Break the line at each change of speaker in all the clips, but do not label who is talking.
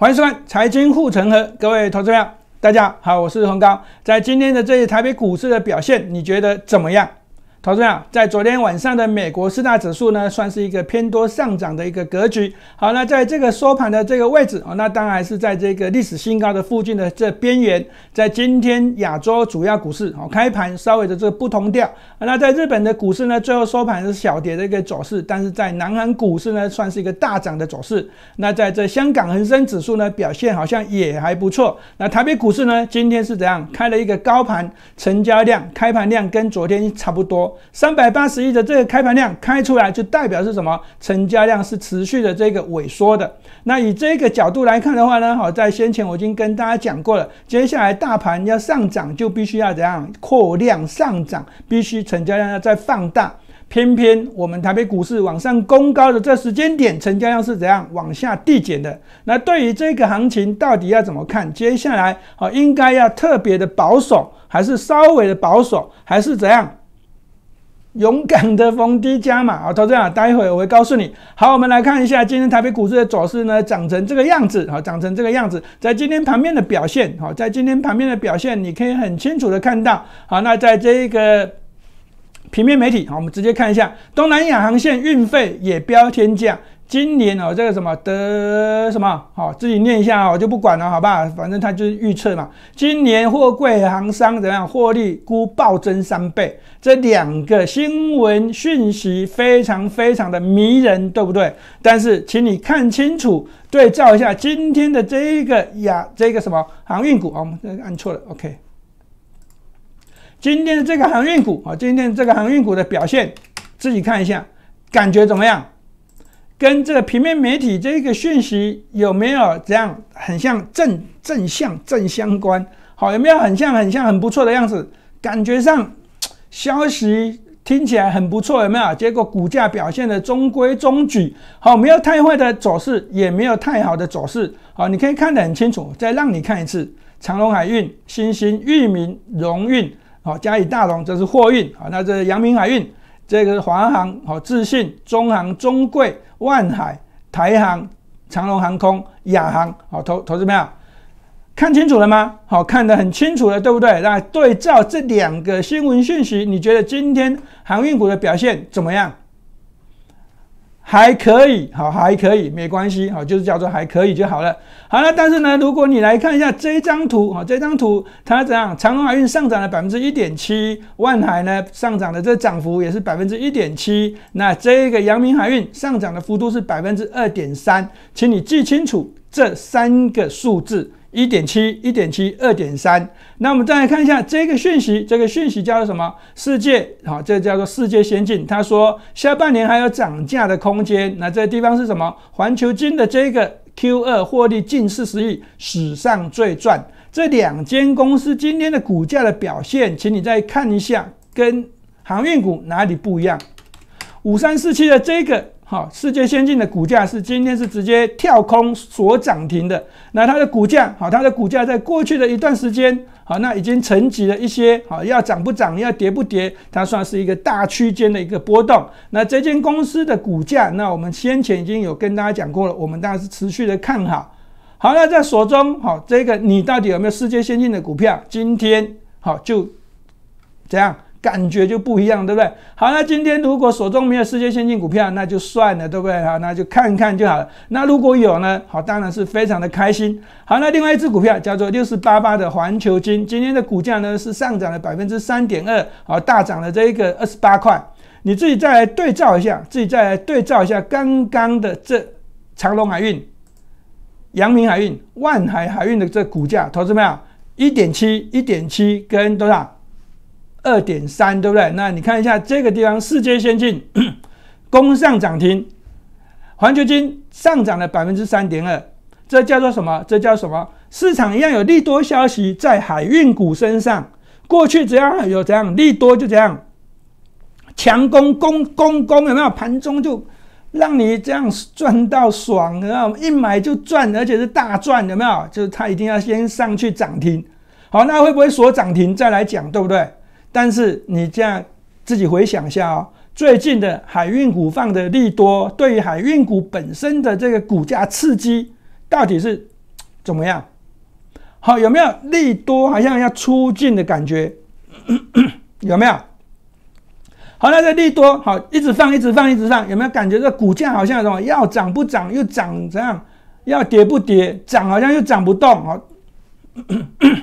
欢迎收看《财经护城河》，各位投资者，大家好，我是洪高。在今天的这台北股市的表现，你觉得怎么样？好，这样，在昨天晚上的美国四大指数呢，算是一个偏多上涨的一个格局。好，那在这个收盘的这个位置啊，那当然是在这个历史新高的附近的这边缘。在今天亚洲主要股市哦，开盘稍微的这不同调那在日本的股市呢，最后收盘是小跌的一个走势，但是在南韩股市呢，算是一个大涨的走势。那在这香港恒生指数呢，表现好像也还不错。那台北股市呢，今天是怎样？开了一个高盘，成交量、开盘量跟昨天差不多。三百八十一的这个开盘量开出来，就代表是什么？成交量是持续的这个萎缩的。那以这个角度来看的话呢，好，在先前我已经跟大家讲过了，接下来大盘要上涨，就必须要怎样？扩量上涨，必须成交量要再放大。偏偏我们台北股市往上攻高的这时间点，成交量是怎样往下递减的？那对于这个行情到底要怎么看？接下来好，应该要特别的保守，还是稍微的保守，还是怎样？勇敢的逢低加嘛，好，投资啊，待会我会告诉你。好，我们来看一下今天台北股市的走势呢，涨成这个样子，好，涨成这个样子，在今天盘面的表现，好，在今天盘面的表现，你可以很清楚的看到，好，那在这一个平面媒体，好，我们直接看一下东南亚航线运费也标天价。今年哦，这个什么的什么好，自己念一下，我就不管了，好吧？反正他就是预测嘛。今年货柜行商怎样获利估暴增三倍，这两个新闻讯息非常非常的迷人，对不对？但是，请你看清楚，对照一下今天的这个呀，这个什么航运股啊，我们这个按错了。OK，今天的这个航运股啊，今天这个航运股的表现，自己看一下，感觉怎么样？跟这个平面媒体这个讯息有没有这样很像正正向正相关？好，有没有很像很像很不错的样子？感觉上消息听起来很不错，有没有？结果股价表现的中规中矩，好，没有太坏的走势，也没有太好的走势，好，你可以看得很清楚。再让你看一次：长隆海运、新兴、裕民、荣运，好，嘉以大龙这是货运，好，那这阳明海运，这个华航，好，自信、中航、中贵。万海、台航、长龙航空、亚航，好投投资没有？看清楚了吗？好看得很清楚了，对不对？那对照这两个新闻讯息，你觉得今天航运股的表现怎么样？还可以，好，还可以，没关系，好，就是叫做还可以就好了。好了，但是呢，如果你来看一下这张图，好，这张图它怎样？长隆海运上涨了百分之一点七，万海呢上涨的这涨幅也是百分之一点七，那这个阳明海运上涨的幅度是百分之二点三，请你记清楚这三个数字。一点七，一点七，二点三。那我们再来看一下这个讯息，这个讯息叫做什么？世界，好，这叫做世界先进。他说下半年还有涨价的空间。那这个地方是什么？环球金的这个 Q 二获利近四十亿，史上最赚。这两间公司今天的股价的表现，请你再看一下，跟航运股哪里不一样？五三四七的这个。好，世界先进的股价是今天是直接跳空所涨停的。那它的股价，好，它的股价在过去的一段时间，好，那已经沉寂了一些，好，要涨不涨，要跌不跌，它算是一个大区间的一个波动。那这间公司的股价，那我们先前已经有跟大家讲过了，我们当然是持续的看好。好，那在所中，好，这个你到底有没有世界先进的股票？今天好，就这样。感觉就不一样，对不对？好，那今天如果手中没有世界先进股票，那就算了，对不对？好，那就看看就好了。那如果有呢？好，当然是非常的开心。好，那另外一只股票叫做六四八八的环球金，今天的股价呢是上涨了百分之三点二，好，大涨了这一个二十八块。你自己再来对照一下，自己再来对照一下刚刚的这长隆海运、阳明海运、万海海运的这股价，投资没有？一点七、一点七跟多少？二点三，对不对？那你看一下这个地方，世界先进 攻上涨停，环球金上涨了百分之三点二，这叫做什么？这叫什么？市场一样有利多消息在海运股身上。过去只要有怎样利多，就怎样强攻攻攻攻有没有盘中就让你这样赚到爽，知道吗？一买就赚，而且是大赚，有没有？就是它一定要先上去涨停。好，那会不会锁涨停再来讲，对不对？但是你这样自己回想一下哦，最近的海运股放的利多，对于海运股本身的这个股价刺激，到底是怎么样？好，有没有利多？好像要出尽的感觉，有没有？好，那这利多好，一直放，一直放，一直上，有没有感觉这股价好像什么要涨不涨，又涨怎样？要跌不跌，涨好像又涨不动啊？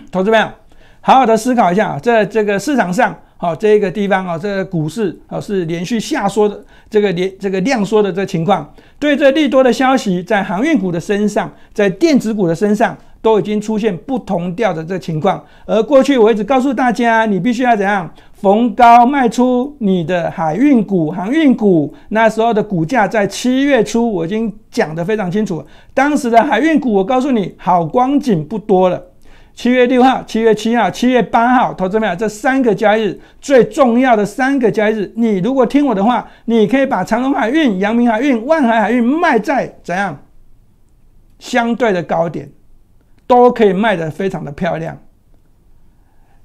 同志们。好好的思考一下，在这个市场上，好这个地方啊，这个股市啊是连续下缩的，这个连这个量缩的这情况，对这利多的消息，在航运股的身上，在电子股的身上都已经出现不同调的这情况。而过去我一直告诉大家，你必须要怎样逢高卖出你的海运股、航运股。那时候的股价在七月初，我已经讲得非常清楚。当时的海运股，我告诉你，好光景不多了。七月六号、七月七号、七月八号，投资们，这三个假日最重要的三个假日，你如果听我的话，你可以把长隆海运、阳明海运、万海海运卖在怎样相对的高点，都可以卖得非常的漂亮。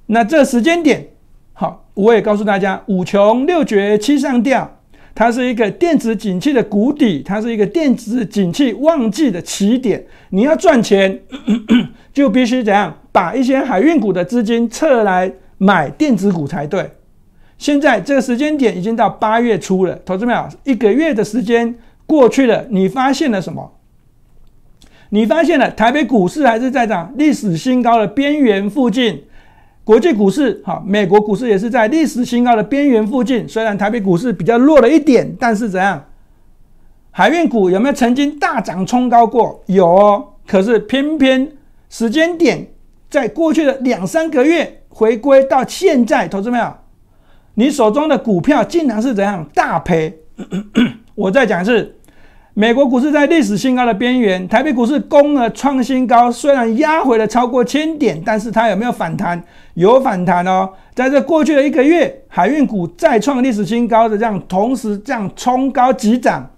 那这时间点，好，我也告诉大家，五穷六绝七上吊。它是一个电子景气的谷底，它是一个电子景气旺季的起点。你要赚钱，就必须怎样把一些海运股的资金撤来买电子股才对。现在这个时间点已经到八月初了，投资朋友，一个月的时间过去了，你发现了什么？你发现了台北股市还是在涨，历史新高的边缘附近。国际股市，哈，美国股市也是在历史新高的边缘附近。虽然台北股市比较弱了一点，但是怎样？海运股有没有曾经大涨冲高过？有哦。可是偏偏时间点在过去的两三个月，回归到现在，投资没有，你手中的股票竟然是怎样大赔？我再讲一次，美国股市在历史新高的边缘，台北股市攻了创新高，虽然压回了超过千点，但是它有没有反弹？有反弹哦，在这过去的一个月，海运股再创历史新高，的这样同时这样冲高急涨，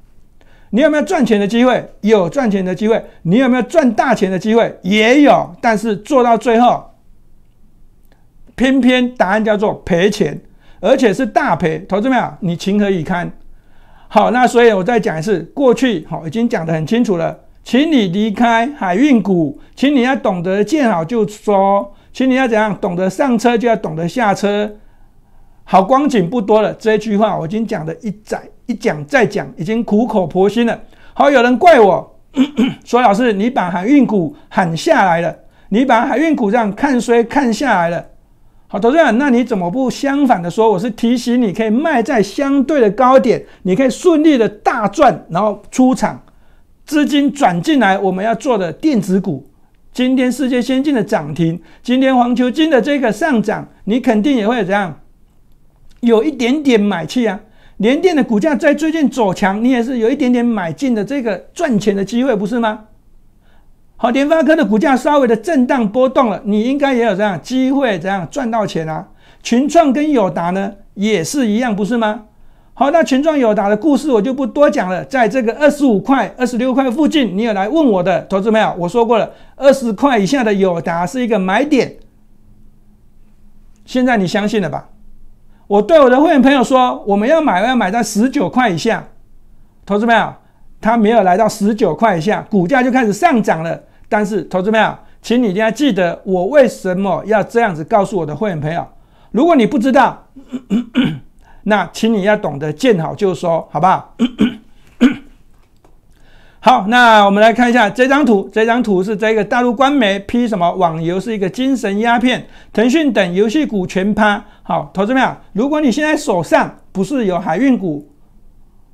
你有没有赚钱的机会？有赚钱的机会，你有没有赚大钱的机会？也有，但是做到最后，偏偏答案叫做赔钱，而且是大赔。投资们，你情何以堪？好，那所以我再讲一次，过去好已经讲得很清楚了，请你离开海运股，请你要懂得见好就收。请你要怎样懂得上车，就要懂得下车。好光景不多了，这句话我已经讲了一再一讲再讲，已经苦口婆心了。好，有人怪我 说：“老师，你把海运股喊下来了，你把海运股这样看衰看下来了。”好，董事长，那你怎么不相反的说？我是提醒你可以卖在相对的高点，你可以顺利的大赚，然后出场，资金转进来，我们要做的电子股。今天世界先进的涨停，今天黄球金的这个上涨，你肯定也会怎样，有一点点买气啊。联电的股价在最近走强，你也是有一点点买进的这个赚钱的机会，不是吗？好，联发科的股价稍微的震荡波动了，你应该也有这样机会，这样赚到钱啊？群创跟友达呢，也是一样，不是吗？好，那群众有达的故事我就不多讲了。在这个二十五块、二十六块附近，你有来问我的，投资朋友，我说过了，二十块以下的有达是一个买点。现在你相信了吧？我对我的会员朋友说，我们要买要买在十九块以下，投资朋友，他没有来到十九块以下，股价就开始上涨了。但是投资朋友，请你一定要记得我为什么要这样子告诉我的会员朋友，如果你不知道。那请你要懂得见好就收，好不好？好，那我们来看一下这张图。这张图是这个大陆官媒批什么网游是一个精神鸦片，腾讯等游戏股全趴。好，投资们如果你现在手上不是有海运股，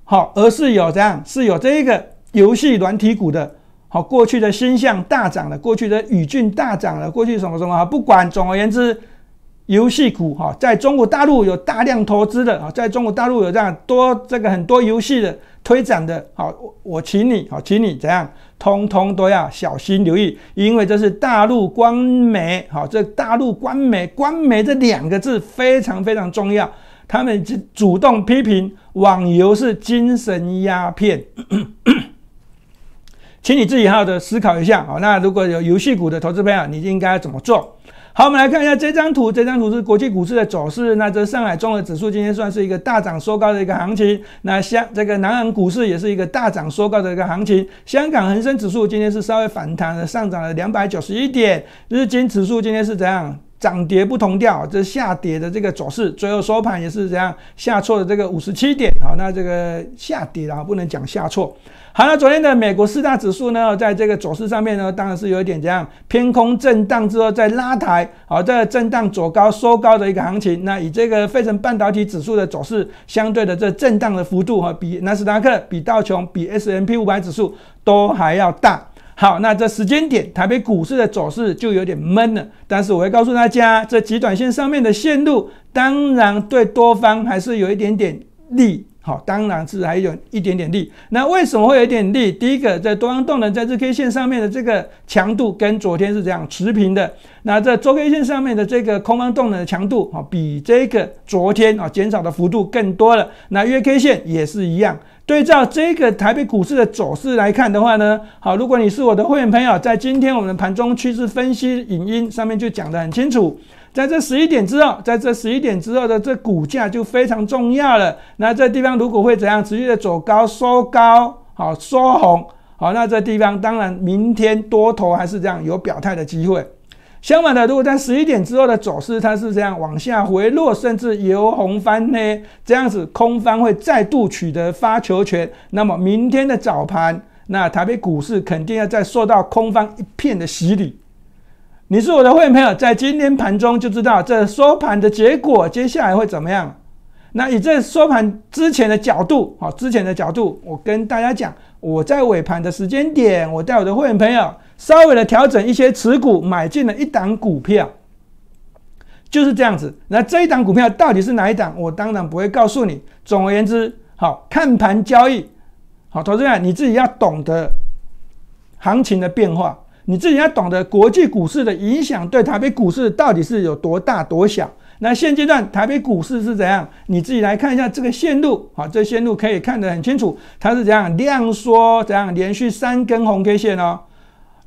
好，而是有这样是有这一个游戏软体股的，好，过去的星象大涨了，过去的宇境大涨了，过去什么什么不管，总而言之。游戏股哈，在中国大陆有大量投资的啊，在中国大陆有这样多这个很多游戏的推展的好，我我请你好，请你怎样，通通都要小心留意，因为这是大陆官媒，好，这大陆官媒官媒这两个字非常非常重要，他们主主动批评网游是精神鸦片，请你自己好的思考一下，好，那如果有游戏股的投资朋友，你应该怎么做？好，我们来看一下这张图。这张图是国际股市的走势。那这上海综合指数今天算是一个大涨收高的一个行情。那香这个南韩股市也是一个大涨收高的一个行情。香港恒生指数今天是稍微反弹了，上涨了两百九十一点。日经指数今天是怎样？涨跌不同调，这下跌的这个走势，最后收盘也是这样下挫的这个五十七点。好，那这个下跌啊不能讲下挫。好了，昨天的美国四大指数呢，在这个走势上面呢，当然是有一点这样偏空震荡之后再拉抬，好，在震荡走高收高的一个行情。那以这个费城半导体指数的走势，相对的这震荡的幅度哈，比纳斯达克、比道琼、比 S M P 五百指数都还要大。好，那这时间点，台北股市的走势就有点闷了。但是我会告诉大家，这极短线上面的线路，当然对多方还是有一点点力。好，当然是还有一点点力。那为什么会有一点力？第一个，在多方动能在日 K 线上面的这个强度跟昨天是这样持平的。那在周 K 线上面的这个空方动能的强度，哈，比这个昨天啊减少的幅度更多了。那月 K 线也是一样。对照这个台北股市的走势来看的话呢，好，如果你是我的会员朋友，在今天我们的盘中趋势分析影音上面就讲得很清楚，在这十一点之后，在这十一点之后的这股价就非常重要了。那这地方如果会怎样，持续的走高收高，好收红，好，那这地方当然明天多头还是这样有表态的机会。相反的，如果在十一点之后的走势，它是这样往下回落，甚至由红翻呢，这样子空方会再度取得发球权，那么明天的早盘，那台北股市肯定要再受到空方一片的洗礼。你是我的会员朋友，在今天盘中就知道这收盘的结果，接下来会怎么样？那以这收盘之前的角度，好，之前的角度，我跟大家讲，我在尾盘的时间点，我带我的会员朋友。稍微的调整一些持股，买进了一档股票，就是这样子。那这一档股票到底是哪一档？我当然不会告诉你。总而言之，好看盘交易，好，投资人你自己要懂得行情的变化，你自己要懂得国际股市的影响对台北股市到底是有多大、多小。那现阶段台北股市是怎样？你自己来看一下这个线路，好，这线路可以看得很清楚，它是怎样量缩，怎样连续三根红 K 线哦。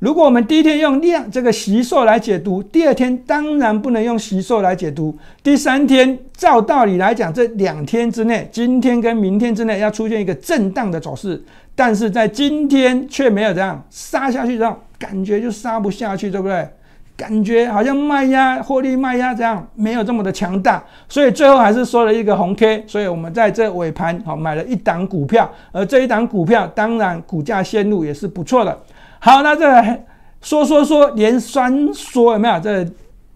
如果我们第一天用量这个习数来解读，第二天当然不能用习数来解读。第三天，照道理来讲，这两天之内，今天跟明天之内要出现一个震荡的走势，但是在今天却没有这样杀下去，这样感觉就杀不下去，对不对？感觉好像卖压获利卖压这样没有这么的强大，所以最后还是收了一个红 K。所以我们在这尾盘好买了一档股票，而这一档股票，当然股价线路也是不错的。好，那这说说说连三说有没有？这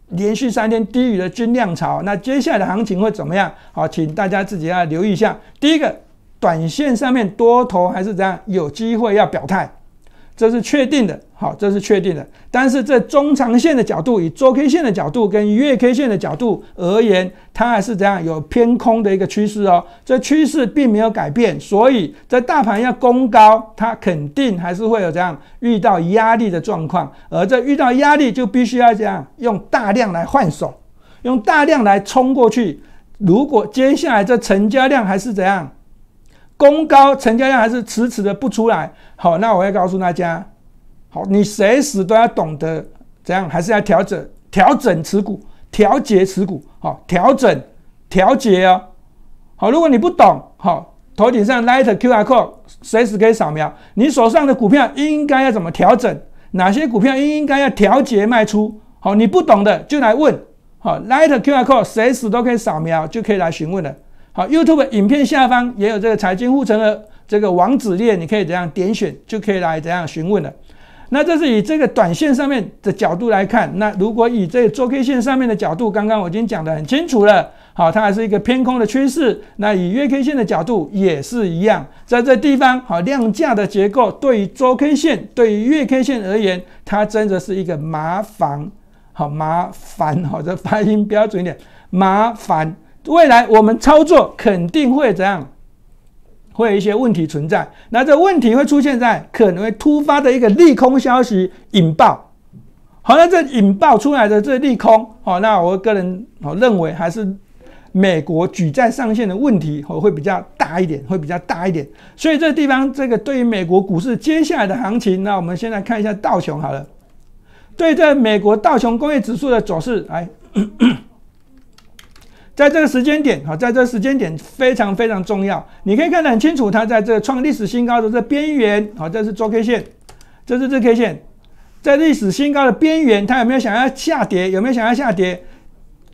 连续三天低于了均量潮，那接下来的行情会怎么样？好，请大家自己要留意一下。第一个，短线上面多头还是怎样？有机会要表态。这是确定的，好，这是确定的。但是，在中长线的角度、以周 K 线的角度跟月 K 线的角度而言，它还是怎样有偏空的一个趋势哦。这趋势并没有改变，所以在大盘要攻高，它肯定还是会有这样遇到压力的状况。而这遇到压力，就必须要这样用大量来换手，用大量来冲过去。如果接下来这成交量还是怎样。功高，成交量还是迟迟的不出来。好，那我要告诉大家，好，你随时都要懂得怎样，还是要调整、调整持股、调节持股。好，调整、调节哦。好，如果你不懂，好，头顶上 Light QR Code 随时可以扫描，你手上的股票应该要怎么调整？哪些股票应该要调节卖出？好，你不懂的就来问。好，Light QR Code 随时都可以扫描，就可以来询问了。好，YouTube 影片下方也有这个财经护城的这个网址链，你可以怎样点选就可以来怎样询问了。那这是以这个短线上面的角度来看，那如果以这个周 K 线上面的角度，刚刚我已经讲得很清楚了。好，它还是一个偏空的趋势。那以月 K 线的角度也是一样，在这地方好量价的结构，对于周 K 线、对于月 K 线而言，它真的是一个麻烦，好麻烦好，这发音标准一点，麻烦。未来我们操作肯定会怎样？会有一些问题存在。那这问题会出现在可能会突发的一个利空消息引爆。好，那这引爆出来的这利空，好，那我个人我认为还是美国举债上限的问题，会会比较大一点，会比较大一点。所以这地方这个对于美国股市接下来的行情，那我们先来看一下道琼好了，对这美国道琼工业指数的走势来。在这个时间点，好，在这个时间点非常非常重要。你可以看得很清楚，它在这个创历史新高的这边缘，好，这是周 K 线，这是日 K 线，在历史新高的边缘，它有没有想要下跌？有没有想要下跌？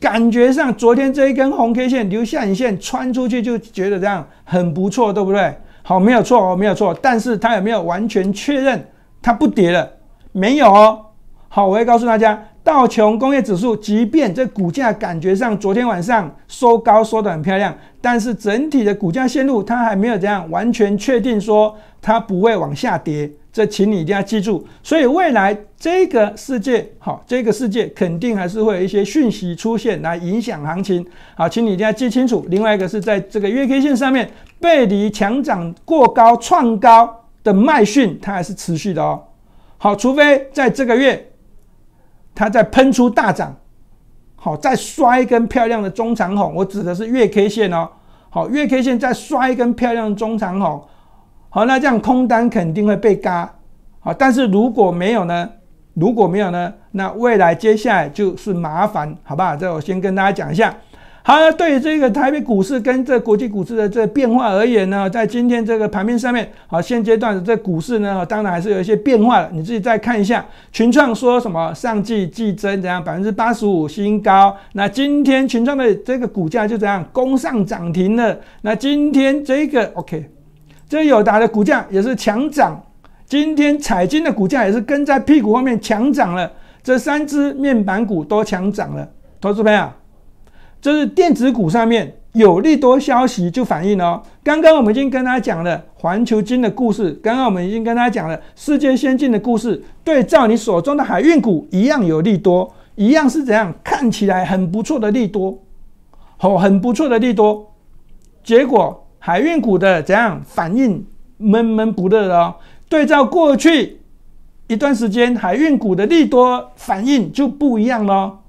感觉上，昨天这一根红 K 线，留下影线穿出去，就觉得这样很不错，对不对？好，没有错，哦，没有错，但是它有没有完全确认它不跌了？没有哦。好，我会告诉大家。道琼工业指数，即便这股价感觉上昨天晚上收高收的很漂亮，但是整体的股价线路它还没有怎样完全确定说它不会往下跌，这请你一定要记住。所以未来这个世界好，这个世界肯定还是会一些讯息出现来影响行情，好，请你一定要记清楚。另外一个是在这个月 K 线上面背离强涨过高创高的卖讯，它还是持续的哦。好，除非在这个月。它再喷出大涨，好，再刷一根漂亮的中长红，我指的是月 K 线哦，好，月 K 线再刷一根漂亮的中长红，好，那这样空单肯定会被嘎，好，但是如果没有呢？如果没有呢？那未来接下来就是麻烦，好不好？这我先跟大家讲一下。好，对于这个台北股市跟这国际股市的这变化而言呢，在今天这个盘面上面，好，现阶段的这股市呢，当然还是有一些变化了。你自己再看一下，群创说什么上季季增怎样百分之八十五新高，那今天群创的这个股价就怎样攻上涨停了。那今天这个 OK，这友达的股价也是强涨，今天彩金的股价也是跟在屁股后面强涨了，这三只面板股都强涨了，投资朋友。这是电子股上面有利多消息就反应了。刚刚我们已经跟他讲了环球金的故事，刚刚我们已经跟他讲了世界先进的故事。对照你手中的海运股，一样有利多，一样是怎样看起来很不错的利多，好，很不错的利多。结果海运股的怎样反应闷闷不乐的哦。对照过去一段时间海运股的利多反应就不一样了。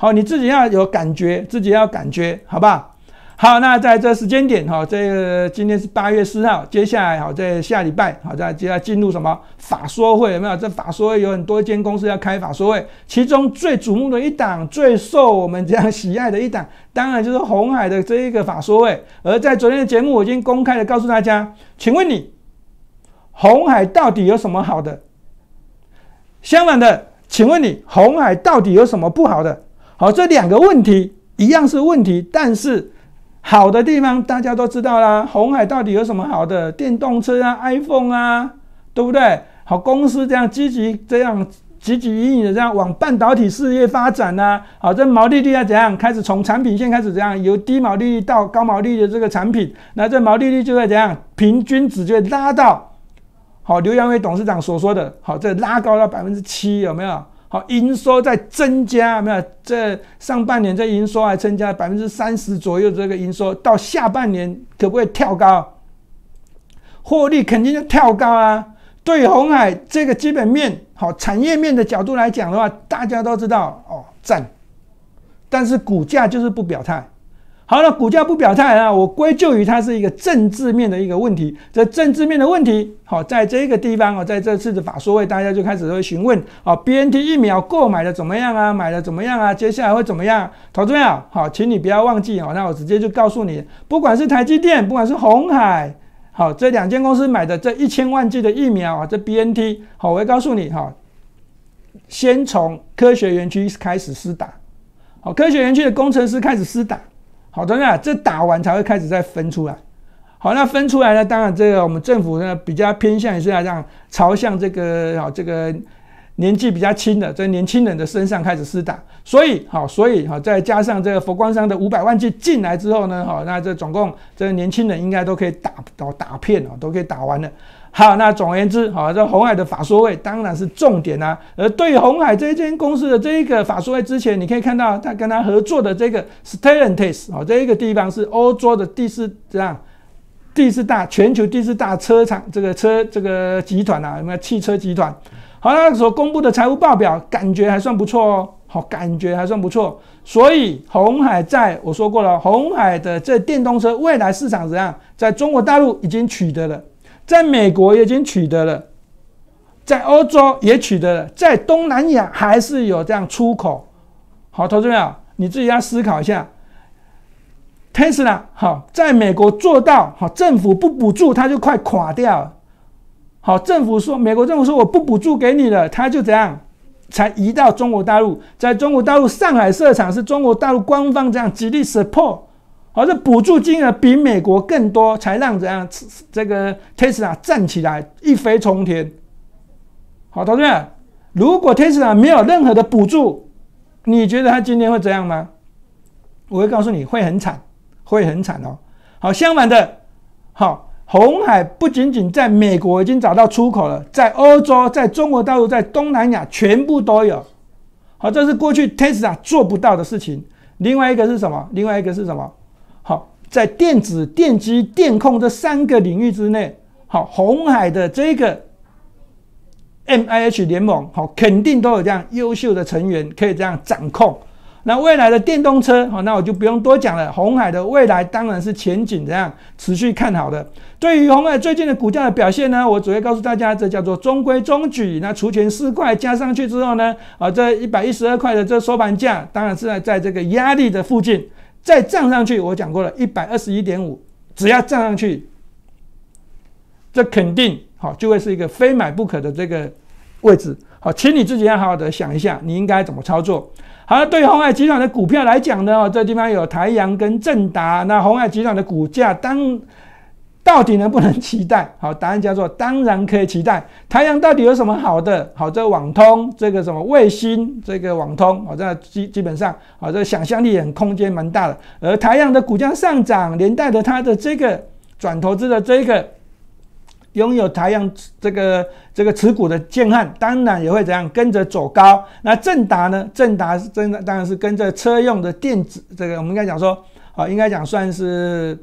好，你自己要有感觉，自己要感觉，好不好？好，那在这时间点，哈，这个今天是八月四号，接下来，好，在下礼拜，好，在接下来进入什么法说会？有没有？这法说会有很多间公司要开法说会，其中最瞩目的一档，最受我们这样喜爱的一档，当然就是红海的这一个法说会。而在昨天的节目，我已经公开的告诉大家，请问你红海到底有什么好的？相反的，请问你红海到底有什么不好的？好，这两个问题一样是问题，但是好的地方大家都知道啦。红海到底有什么好的？电动车啊，iPhone 啊，对不对？好，公司这样积极这样积极引领的这样往半导体事业发展呐。好，这毛利率要怎样？开始从产品线开始怎样？由低毛利率到高毛利率的这个产品，那这毛利率就会怎样？平均值就拉到好刘扬伟董事长所说的好，这拉高到百分之七有没有？好，营收在增加，没有？这上半年这营收还增加百分之三十左右，这个营收到下半年可不可以跳高？获利肯定就跳高啊！对红海这个基本面、好产业面的角度来讲的话，大家都知道哦，赞。但是股价就是不表态。好了，股价不表态啊，我归咎于它是一个政治面的一个问题，这政治面的问题，好，在这个地方哦，在这次的法说会，大家就开始会询问啊，B N T 疫苗购买的怎么样啊，买的怎么样啊，接下来会怎么样？投资们啊，好，请你不要忘记哦，那我直接就告诉你，不管是台积电，不管是红海，好，这两间公司买的这一千万剂的疫苗啊，这 B N T，好，我会告诉你哈，先从科学园区开始施打，好，科学园区的工程师开始施打。好的那这打完才会开始再分出来，好那分出来呢，当然这个我们政府呢比较偏向于是要让朝向这个好这个年纪比较轻的这年轻人的身上开始施打，所以好所以好再加上这个佛光山的五百万剂进来之后呢，好，那这总共这年轻人应该都可以打到打遍了，都可以打完了。好，那总而言之，好，这红海的法说位当然是重点呐。而对红海这间公司的这一个法说位之前，你可以看到他跟他合作的这个 Stellantis 啊，这一个地方是欧洲的第四这样第四大、全球第四大车厂，这个车这个集团啊，什么汽车集团。好，那所公布的财务报表感觉还算不错哦，好，感觉还算不错。所以红海在我说过了，红海的这电动车未来市场怎样，在中国大陆已经取得了。在美国已经取得了，在欧洲也取得了，在东南亚还是有这样出口。好，投资没你自己要思考一下。Tesla 好，在美国做到好，政府不补助它就快垮掉。好，政府说，美国政府说我不补助给你了，它就怎样才移到中国大陆，在中国大陆上海设厂，是中国大陆官方这样极力 support。而这补助金额比美国更多，才让这样这个 Tesla 站起来一飞冲天。好，同学们，如果 Tesla 没有任何的补助，你觉得它今天会怎样吗？我会告诉你会很惨，会很惨哦。好，相反的，好，红海不仅仅在美国已经找到出口了，在欧洲、在中国大陆、在东南亚全部都有。好，这是过去 Tesla 做不到的事情。另外一个是什么？另外一个是什么？在电子、电机、电控这三个领域之内，好，红海的这个 M I H 联盟，好，肯定都有这样优秀的成员可以这样掌控。那未来的电动车，好，那我就不用多讲了。红海的未来当然是前景这样持续看好的。对于红海最近的股价的表现呢，我只会告诉大家，这叫做中规中矩。那除权四块加上去之后呢，啊，这一百一十二块的这收盘价，当然是在在这个压力的附近。再涨上去，我讲过了，一百二十一点五，只要涨上去，这肯定好就会是一个非买不可的这个位置。好，请你自己要好好的想一下，你应该怎么操作。好了，对红海集团的股票来讲呢，这地方有台阳跟正达。那红海集团的股价当。到底能不能期待？好，答案叫做当然可以期待。台阳到底有什么好的？好，这网通，这个什么卫星，这个网通，好，这基基本上，好，这想象力很，空间蛮大的。而台阳的股价上涨，连带着它的这个转投资的这个拥有台阳这个这个持股的建汉，当然也会怎样跟着走高。那正达呢？正达是真的，当然是跟着车用的电子，这个我们应该讲说，好，应该讲算是。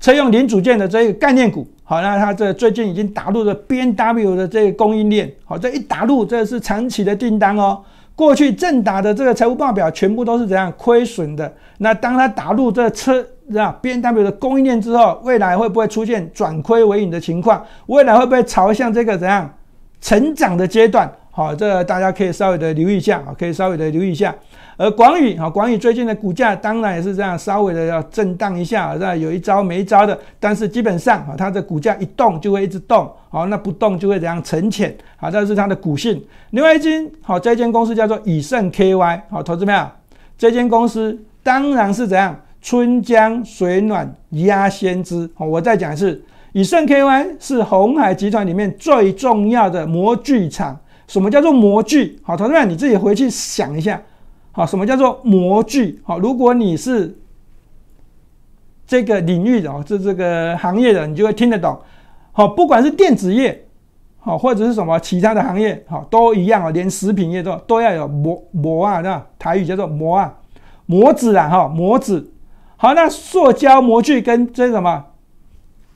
车用零组件的这个概念股，好，那它这最近已经打入了 B&W 的这个供应链，好，这一打入，这是长期的订单哦。过去正达的这个财务报表全部都是怎样亏损的？那当它打入这车啊 B&W 的供应链之后，未来会不会出现转亏为盈的情况？未来会不会朝向这个怎样成长的阶段？好，这大家可以稍微的留意一下，可以稍微的留意一下。而广宇啊，广宇最近的股价当然也是这样，稍微的要震荡一下，是有一招没招的，但是基本上啊，它的股价一动就会一直动，好，那不动就会怎样沉潜？好，这是它的股性。另外一间好，这间公司叫做以盛 KY，好，投资朋友，这间公司当然是怎样？春江水暖鸭先知。好，我再讲一次，以盛 KY 是红海集团里面最重要的模具厂。什么叫做模具？好，投资们，你自己回去想一下。啊，什么叫做模具？好，如果你是这个领域的，这这个行业的，你就会听得懂。好，不管是电子业，好，或者是什么其他的行业，好，都一样啊。连食品业都都要有模模啊，对吧？台语叫做模啊，模子啊，哈，模子。好，那塑胶模具跟这什么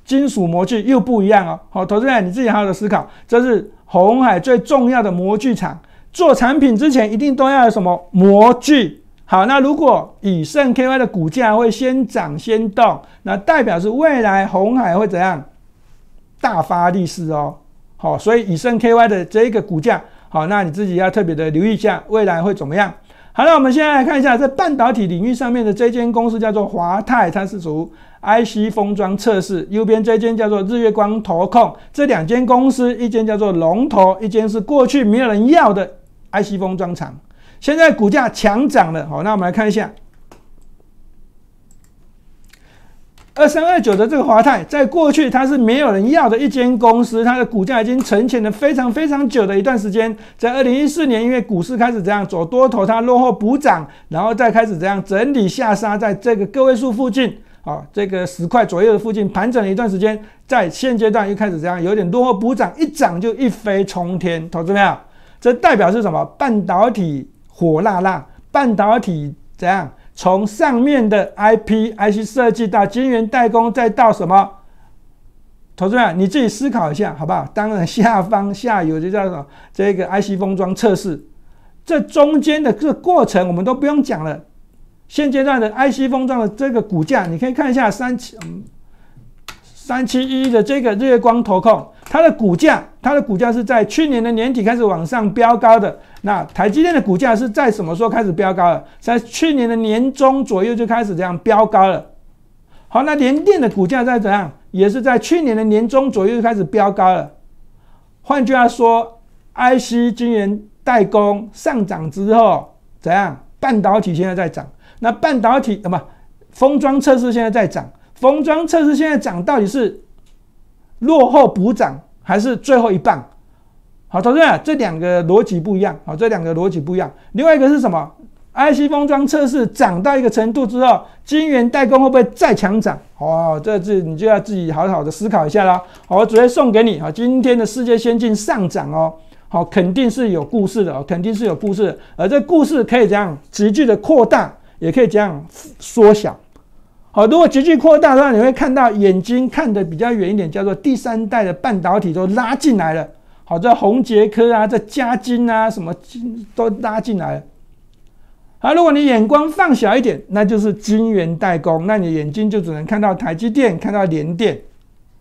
金属模具又不一样哦。好，投资人你自己好好的思考，这是红海最重要的模具厂。做产品之前一定都要有什么模具？好，那如果以盛 KY 的股价会先涨先动，那代表是未来红海会怎样大发利市哦。好，所以以盛 KY 的这一个股价，好，那你自己要特别的留意一下未来会怎么样。好了，我们现在来看一下在半导体领域上面的这间公司叫做华泰，它是于 IC 封装测试。右边这间叫做日月光投控，这两间公司，一间叫做龙头，一间是过去没有人要的。IC 封装厂现在股价强涨了，好，那我们来看一下二三二九的这个华泰，在过去它是没有人要的一间公司，它的股价已经沉潜了非常非常久的一段时间，在二零一四年因为股市开始这样走多头，它落后补涨，然后再开始这样整理下杀，在这个个位数附近啊，这个十块左右的附近盘整了一段时间，在现阶段又开始这样有点落后补涨，一涨就一飞冲天，投资没有？这代表是什么？半导体火辣辣，半导体怎样？从上面的 IP、IC 设计到晶圆代工，再到什么？同志们，你自己思考一下，好不好？当然，下方下游就叫做这个 IC 封装测试。这中间的这过程我们都不用讲了。现阶段的 IC 封装的这个股价，你可以看一下三七三七一的这个月光投控。它的股价，它的股价是在去年的年底开始往上飙高的。那台积电的股价是在什么时候开始飙高的？在去年的年中左右就开始这样飙高了。好，那联电的股价在怎样，也是在去年的年中左右开始飙高了。换句话说，IC 晶圆代工上涨之后怎样？半导体现在在涨，那半导体什么封装测试现在在涨？封装测试现在涨到底是？落后补涨还是最后一棒？好，同之啊，这两个逻辑不一样啊，这两个逻辑不一样。另外一个是什么？IC 封装测试涨到一个程度之后，晶圆代工会不会再强涨？哦，这这你就要自己好好的思考一下啦。好，我直接送给你啊，今天的世界先进上涨哦，好，肯定是有故事的，肯定是有故事，的。而这故事可以这样急剧的扩大，也可以这样缩小。好，如果急剧扩大，的话，你会看到眼睛看得比较远一点，叫做第三代的半导体都拉进来了。好，这红杰科啊，这嘉金啊，什么金都拉进来了。好，如果你眼光放小一点，那就是晶圆代工，那你眼睛就只能看到台积电，看到联电，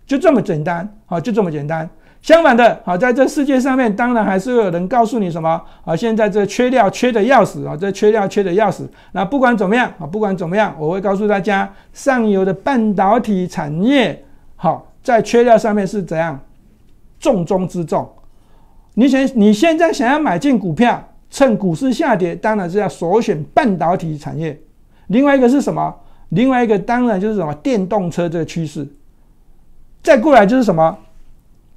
就这么简单。好，就这么简单。相反的，好，在这世界上面，当然还是有人告诉你什么啊？现在这缺料缺的要死啊！这缺料缺的要死。那不管怎么样啊，不管怎么样，我会告诉大家，上游的半导体产业，好，在缺料上面是怎样重中之重。你想，你现在想要买进股票，趁股市下跌，当然是要首选半导体产业。另外一个是什么？另外一个当然就是什么电动车这个趋势。再过来就是什么？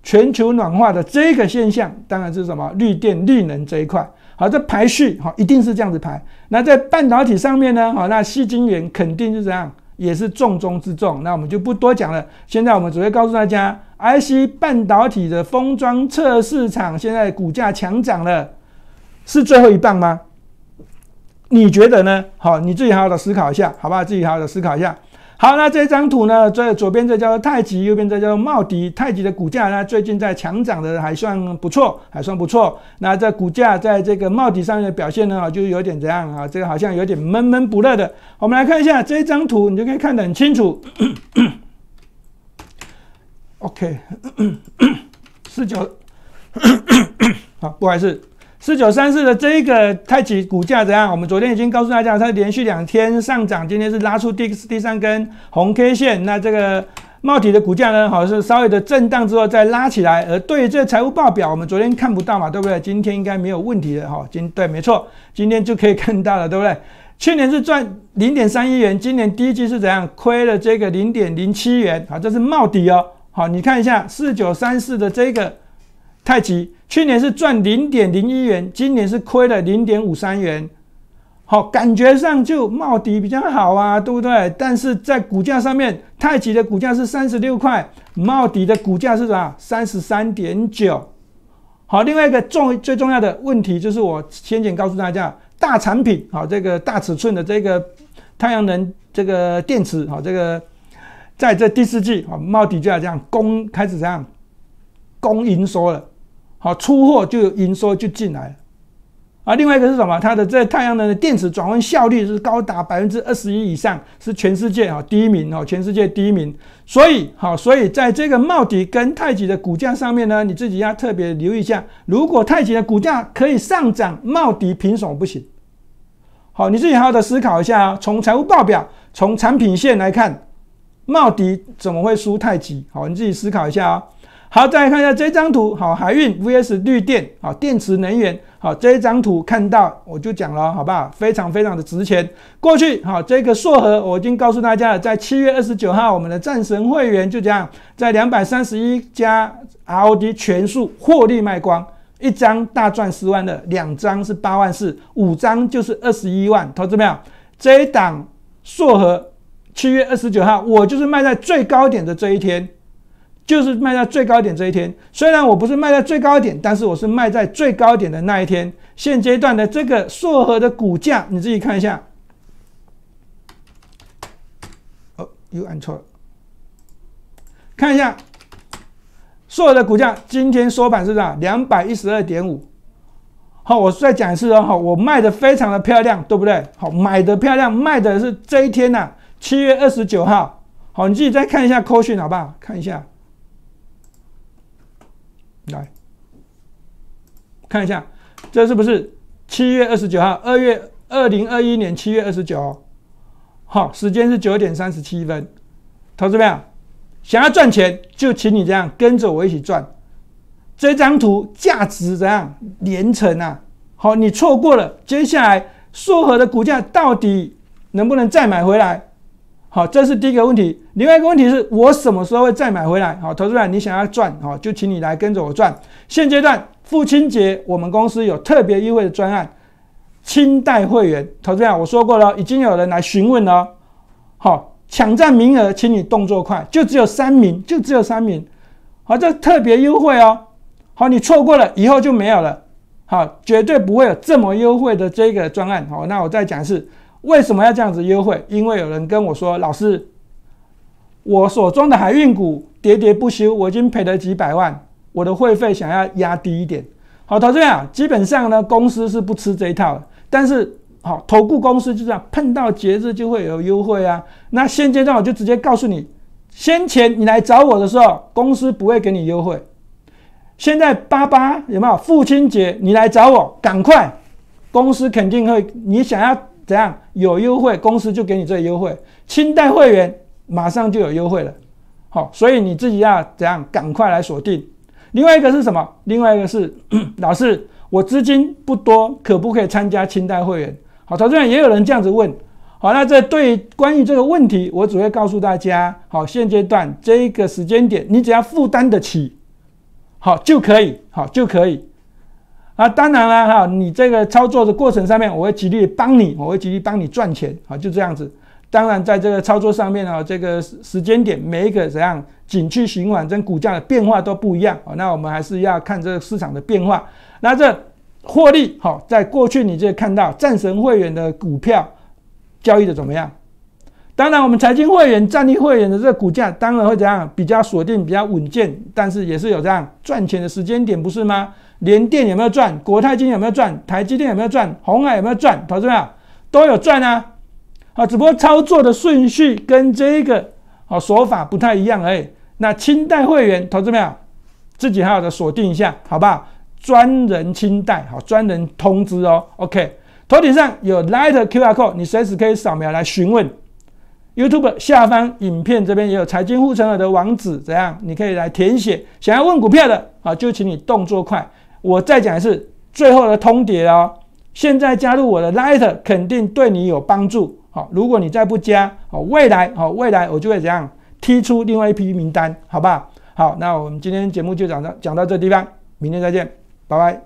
全球暖化的这个现象，当然是什么绿电、绿能这一块。好，这排序哈，一定是这样子排。那在半导体上面呢，好，那细晶圆肯定是这样，也是重中之重。那我们就不多讲了。现在我们主要告诉大家，IC 半导体的封装测试厂现在股价强涨了，是最后一棒吗？你觉得呢？好，你自己好好的思考一下，好不好？自己好好的思考一下。好，那这张图呢，在左边这叫做太极，右边这叫做茂迪。太极的股价呢，最近在强涨的还算不错，还算不错。那这股价在这个茂迪上面的表现呢，就有点怎样啊？这个好像有点闷闷不乐的。我们来看一下这张图，你就可以看得很清楚。OK，四九，好，不好意思。四九三四的这个太极股价怎样？我们昨天已经告诉大家，它连续两天上涨，今天是拉出第第三根红 K 线。那这个茂底的股价呢？好，是稍微的震荡之后再拉起来。而对于这财务报表，我们昨天看不到嘛，对不对？今天应该没有问题的哈。今对，没错，今天就可以看到了，对不对？去年是赚零点三亿元，今年第一季是怎样？亏了这个零点零七元啊，这是茂底哦。好，你看一下四九三四的这个。太极去年是赚零点零一元，今年是亏了零点五三元，好，感觉上就帽底比较好啊，对不对？但是在股价上面，太极的股价是三十六块，帽底的股价是啥？三十三点九。好，另外一个重最重要的问题就是我先前告诉大家，大产品好，这个大尺寸的这个太阳能这个电池好，这个在这第四季好，帽底就要这样公开始这样公营收了。好，出货就有营收就进来了啊。另外一个是什么？它的在太阳能的电池转换效率是高达百分之二十一以上，是全世界啊第一名哦，全世界第一名。所以好，所以在这个茂迪跟太极的股价上面呢，你自己要特别留意一下。如果太极的股价可以上涨，茂迪凭什么不行？好，你自己好好的思考一下啊。从财务报表，从产品线来看，茂迪怎么会输太极？好，你自己思考一下啊。好，再来看一下这张图。好，海运 VS 绿电，好，电池能源，好，这一张图看到我就讲了，好不好？非常非常的值钱。过去，好，这个硕核我已经告诉大家了，在七月二十九号，我们的战神会员就这样，在两百三十一家 ROD 全数获利卖光，一张大赚十万的，两张是八万四，五张就是二十一万。投资没有？这一档硕核，七月二十九号，我就是卖在最高点的这一天。就是卖在最高点这一天，虽然我不是卖在最高点，但是我是卖在最高点的那一天。现阶段的这个硕和的股价，你自己看一下。哦，又按错了，看一下硕和的股价，今天收盘是多少？两百一十二点五。好，我再讲一次哦，我卖的非常的漂亮，对不对？好，买的漂亮，卖的是这一天呐，七月二十九号。好，你自己再看一下 K 讯好不好？看一下。来看一下，这是不是七月二十九号？二月二零二一年七月二十九，好，时间是九点三十七分。同志们，想要赚钱，就请你这样跟着我一起赚。这张图价值怎样？连城啊！好，你错过了，接下来硕和的股价到底能不能再买回来？好，这是第一个问题。另外一个问题是我什么时候会再买回来？好，投资人，你想要赚，好，就请你来跟着我赚。现阶段父亲节，我们公司有特别优惠的专案，清代会员。投资人，我说过了，已经有人来询问了。好，抢占名额，请你动作快，就只有三名，就只有三名。好，这特别优惠哦。好，你错过了以后就没有了。好，绝对不会有这么优惠的这个专案。好，那我再讲是。为什么要这样子优惠？因为有人跟我说：“老师，我所中的海运股喋喋不休，我已经赔了几百万，我的会费想要压低一点。”好，陶 s i 啊，基本上呢，公司是不吃这一套的。但是，好，投顾公司就这样，碰到节日就会有优惠啊。那现阶段我就直接告诉你，先前你来找我的时候，公司不会给你优惠。现在八八有没有父亲节？你来找我，赶快，公司肯定会。你想要。怎样有优惠，公司就给你这优惠。清代会员马上就有优惠了，好，所以你自己要怎样，赶快来锁定。另外一个是什么？另外一个是，老师，我资金不多，可不可以参加清代会员？好，投资人也有人这样子问。好，那这对关于这个问题，我只会告诉大家，好，现阶段这个时间点，你只要负担得起，好就可以，好就可以。啊，当然了，哈，你这个操作的过程上面，我会极力帮你，我会极力帮你赚钱，啊，就这样子。当然，在这个操作上面呢，这个时间点每一个怎样，景区循环跟股价的变化都不一样，啊。那我们还是要看这个市场的变化。那这获利，好，在过去你就看到战神会员的股票交易的怎么样？当然，我们财经会员、战力会员的这个股价，当然会怎样比较锁定、比较稳健，但是也是有这样赚钱的时间点，不是吗？联电有没有赚？国泰金有没有赚？台积电有没有赚？红海有没有赚？投资朋都有赚啊！啊，只不过操作的顺序跟这个啊手法不太一样而已。那清代会员投资朋自己好好的锁定一下，好不好？专人清代，好，专人通知哦。OK，头顶上有 Light QR Code，你随时可以扫描来询问。YouTube 下方影片这边也有财经护城河的网址，怎样？你可以来填写想要问股票的啊，就请你动作快。我再讲一次，最后的通牒哦，现在加入我的 l i t 肯定对你有帮助。好，如果你再不加，好未来，好未来我就会怎样踢出另外一批名单，好吧？好，那我们今天节目就讲到讲到这地方，明天再见，拜拜。